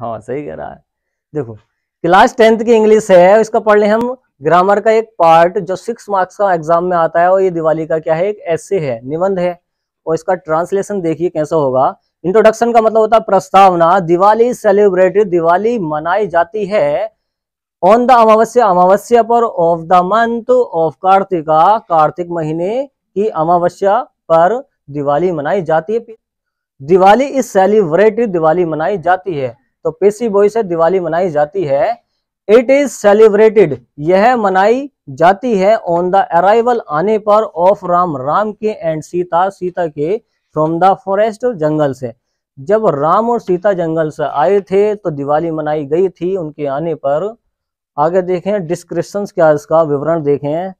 हाँ सही कह रहा है देखो क्लास टेंथ की इंग्लिश है इसका पढ़ लें हम ग्रामर का एक पार्ट जो सिक्स मार्क्स का एग्जाम में आता है और ये दिवाली का क्या है एक ऐसे है निबंध है और इसका ट्रांसलेशन देखिए कैसा होगा इंट्रोडक्शन का मतलब होता है प्रस्तावना दिवाली सेलिब्रेटेड दिवाली मनाई जाती है ऑन द अमावस्या अमावस्या पर of the month of Kartika Kartik महीने की अमावस्या पर दिवाली मनाई जाती है दिवाली इज सेलिब्रेटेड दिवाली मनाई जाती है तो पेशी बोई से दिवाली मनाई जाती है इट इज सेलिब्रेटेड यह मनाई जाती है ऑन द अराइवल आने पर ऑफ राम राम के एंड सीता सीता के फ्रॉम द फॉरेस्ट जंगल से जब राम और सीता जंगल से आए थे तो दिवाली मनाई गई थी उनके आने पर आगे देखें डिस्क्रिप्शन क्या इसका विवरण देखें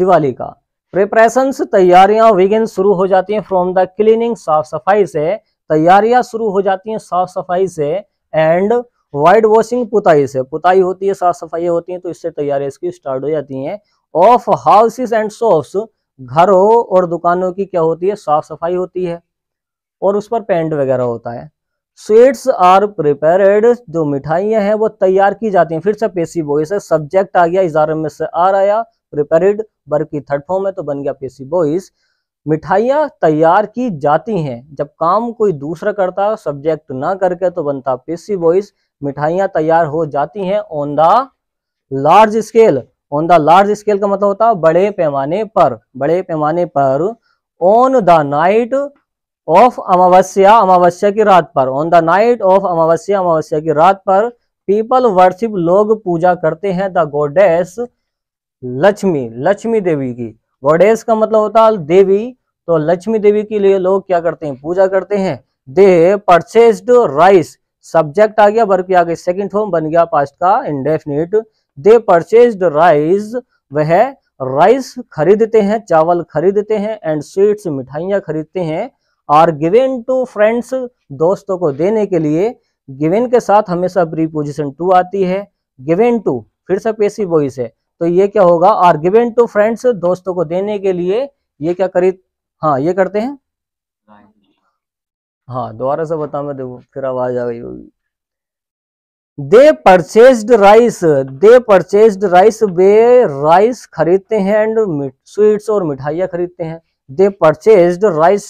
दिवाली का प्रिपरेशन तैयारियां विगिन शुरू हो जाती हैं फ्रॉम द क्लीनिंग साफ सफाई से तैयारियां शुरू हो जाती हैं साफ सफाई से एंड वाइड वॉशिंग पुताई से पुताई होती है साफ सफाई होती है तो इससे तैयारी इसकी स्टार्ट हो जाती है ऑफ हाउसेस एंड शॉप्स घरों और दुकानों की क्या होती है साफ सफाई होती है और उस पर पेंट वगैरह होता है स्वीट्स आर प्रिपेयर्ड जो मिठाइयां हैं वो तैयार की जाती हैं फिर से पेशी बॉइस है सब्जेक्ट आ गया इजारे में से आर आया प्रिपेयर्ड वर्ग की थर्ड फॉर्म है तो बन गया पेशी बॉइस मिठाइयाँ तैयार की जाती हैं जब काम कोई दूसरा करता सब्जेक्ट ना करके तो बनता पीसी बॉइस मिठाइयाँ तैयार हो जाती हैं on the large scale on the large scale का मतलब होता है बड़े पैमाने पर बड़े पैमाने पर ऑन द नाइट ऑफ अमावस्या अमावस्या की रात पर ऑन द नाइट ऑफ अमावस्या अमावस्या की रात पर पीपल वर्शिप लोग पूजा करते हैं द गोडेस लक्ष्मी लक्ष्मी देवी की गोडेस का मतलब होता है देवी तो लक्ष्मी देवी के लिए लोग क्या करते हैं पूजा करते हैं दे परचेस्ड राइस सब्जेक्ट आ गया वर्ग आ गया सेकंड फॉर्म बन गया पास्ट का इनडेफिनेट दे परचेस्ड राइस वह राइस खरीदते हैं चावल खरीदते हैं एंड स्वीट्स मिठाइयां खरीदते हैं और गिवेन टू फ्रेंड्स दोस्तों को देने के लिए गिवेन के साथ हमेशा प्रीपोजिशन टू आती है गिवेन टू फिर से पेशी वॉइस है तो ये क्या होगा आर गिवेन टू फ्रेंड्स दोस्तों को देने के लिए ये क्या करी हाँ ये करते हैं हाँ दोबारा से बता मैं देखो फिर आवाज आ गई होगी they purchased rice they purchased rice वे राइस खरीदते हैं एंड स्वीट्स और मिठाइयां खरीदते हैं they purchased rice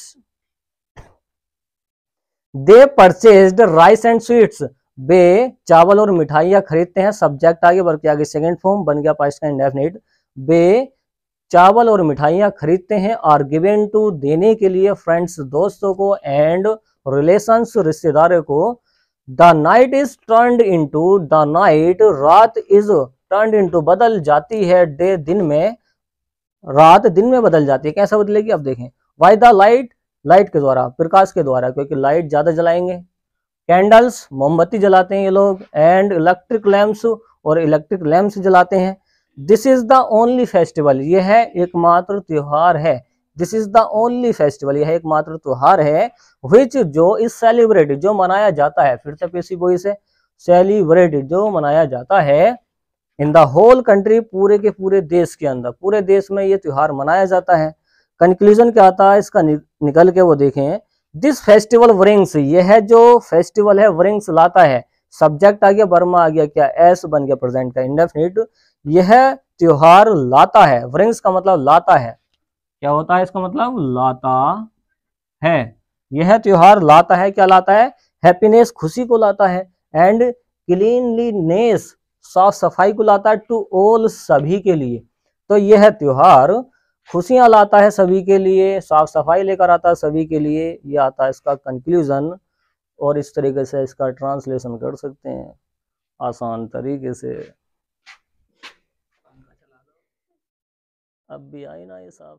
they purchased rice and sweets बे चावल और मिठाइयाँ खरीदते हैं सब्जेक्ट आगे वर्ग के आगे सेकेंड फॉर्म बन गया पास्ट का इंडेफिनिट चावल और मिठाइयाँ खरीदते हैं और गिवेन टू देने के लिए फ्रेंड्स दोस्तों को एंड रिलेशंस रिश्तेदारों को the night is into the night रात इज टर्न इनटू बदल जाती है डे दिन में रात दिन में बदल जाती है कैसे बदलेगी अब देखें वाई द लाइट लाइट के द्वारा प्रकाश के द्वारा क्योंकि लाइट ज्यादा जलाएंगे कैंडल्स मोमबत्ती जलाते हैं ये लोग एंड इलेक्ट्रिक लैम्प्स और इलेक्ट्रिक लैम्प्स जलाते हैं this is the only festival ये है एकमात्र त्योहार है this is the only festival यह एकमात्र त्योहार है विच जो इज सेलिब्रेट जो मनाया जाता है फिर से पेशी बोई से सेलिब्रेट जो मनाया जाता है इन द होल कंट्री पूरे के पूरे देश के अंदर पूरे देश में ये त्योहार मनाया जाता है कंक्लूजन क्या आता है इसका निकल के वो देखें दिस फेस्टिवल वरिंग्स ये है जो फेस्टिवल है वरिंग्स लाता है सब्जेक्ट आ गया वर्मा आ गया क्या एस बन गया प्रेजेंट का इंडेफिनिट यह त्योहार लाता है वरिंग्स का मतलब लाता है क्या होता है इसका मतलब लाता है यह त्योहार लाता है क्या लाता है हैप्पीनेस खुशी को लाता है एंड क्लीनलीनेस साफ सफाई को लाता है टू ऑल सभी के लिए तो यह त्योहार खुशियां लाता है सभी के लिए साफ सफाई लेकर आता है सभी के लिए ये आता है इसका कंक्लूजन और इस तरीके से इसका ट्रांसलेशन कर सकते हैं आसान तरीके से अब भी आई ना ये साफ